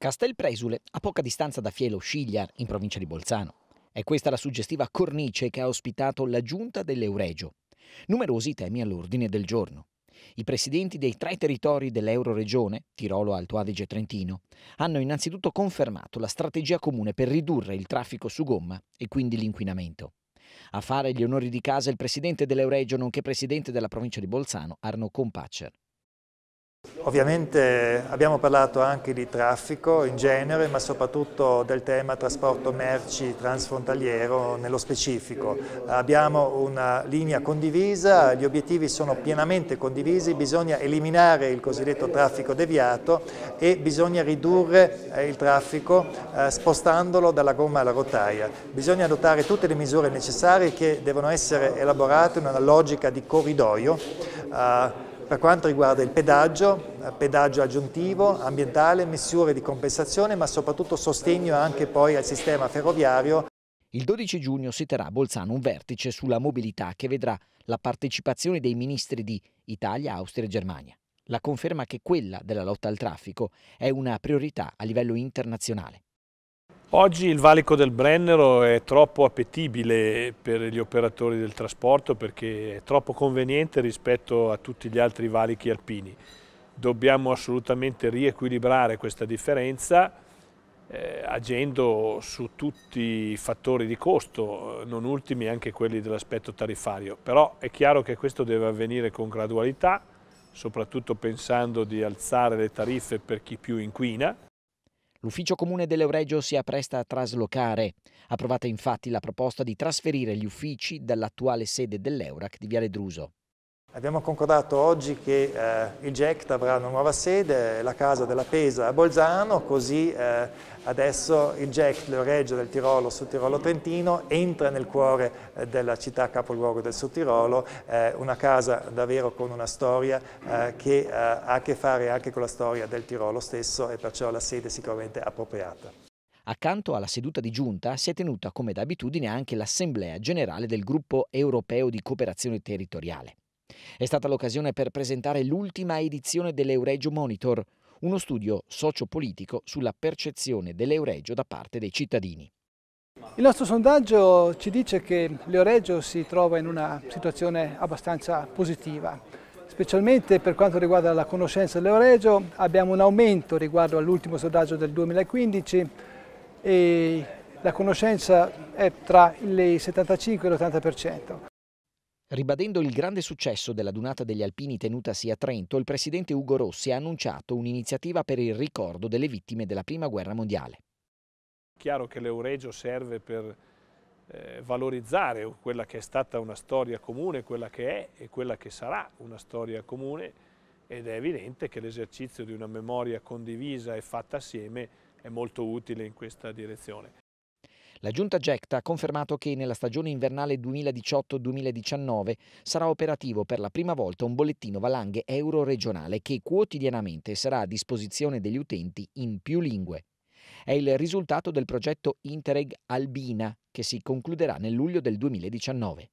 Castelpresule, a poca distanza da Fielo Scigliar, in provincia di Bolzano. È questa la suggestiva cornice che ha ospitato la giunta dell'Euregio. Numerosi temi all'ordine del giorno. I presidenti dei tre territori dell'Euroregione, Tirolo, Alto Adige e Trentino, hanno innanzitutto confermato la strategia comune per ridurre il traffico su gomma e quindi l'inquinamento. A fare gli onori di casa il presidente dell'Euregio, nonché presidente della provincia di Bolzano, Arno Compacer. Ovviamente abbiamo parlato anche di traffico in genere, ma soprattutto del tema trasporto merci transfrontaliero nello specifico. Abbiamo una linea condivisa, gli obiettivi sono pienamente condivisi, bisogna eliminare il cosiddetto traffico deviato e bisogna ridurre eh, il traffico eh, spostandolo dalla gomma alla rotaia. Bisogna adottare tutte le misure necessarie che devono essere elaborate in una logica di corridoio eh, per quanto riguarda il pedaggio, eh, pedaggio aggiuntivo, ambientale, misure di compensazione, ma soprattutto sostegno anche poi al sistema ferroviario. Il 12 giugno si terrà a Bolzano un vertice sulla mobilità che vedrà la partecipazione dei ministri di Italia, Austria e Germania. La conferma che quella della lotta al traffico è una priorità a livello internazionale. Oggi il valico del Brennero è troppo appetibile per gli operatori del trasporto perché è troppo conveniente rispetto a tutti gli altri valichi alpini. Dobbiamo assolutamente riequilibrare questa differenza eh, agendo su tutti i fattori di costo, non ultimi anche quelli dell'aspetto tarifario. Però è chiaro che questo deve avvenire con gradualità, soprattutto pensando di alzare le tariffe per chi più inquina, L'ufficio comune dell'Euregio si appresta a traslocare. Approvata infatti la proposta di trasferire gli uffici dall'attuale sede dell'Eurac di Viale Druso. Abbiamo concordato oggi che eh, il GECT avrà una nuova sede, la casa della Pesa a Bolzano, così eh, adesso il GECT l'Oreggio del Tirolo Sud Tirolo Trentino entra nel cuore eh, della città capoluogo del Sud Tirolo, eh, una casa davvero con una storia eh, che eh, ha a che fare anche con la storia del Tirolo stesso e perciò la sede è sicuramente appropriata. Accanto alla seduta di giunta si è tenuta come d'abitudine anche l'Assemblea generale del Gruppo europeo di cooperazione territoriale. È stata l'occasione per presentare l'ultima edizione dell'Euregio Monitor, uno studio sociopolitico sulla percezione dell'Euregio da parte dei cittadini. Il nostro sondaggio ci dice che l'Euregio si trova in una situazione abbastanza positiva, specialmente per quanto riguarda la conoscenza dell'Euregio abbiamo un aumento riguardo all'ultimo sondaggio del 2015 e la conoscenza è tra il 75 e l'80%. Ribadendo il grande successo della Dunata degli Alpini tenutasi a Trento, il presidente Ugo Rossi ha annunciato un'iniziativa per il ricordo delle vittime della Prima Guerra Mondiale. È Chiaro che l'Euregio serve per eh, valorizzare quella che è stata una storia comune, quella che è e quella che sarà una storia comune ed è evidente che l'esercizio di una memoria condivisa e fatta assieme è molto utile in questa direzione. La giunta GECT ha confermato che nella stagione invernale 2018-2019 sarà operativo per la prima volta un bollettino valanghe euro regionale che quotidianamente sarà a disposizione degli utenti in più lingue. È il risultato del progetto Interreg Albina che si concluderà nel luglio del 2019.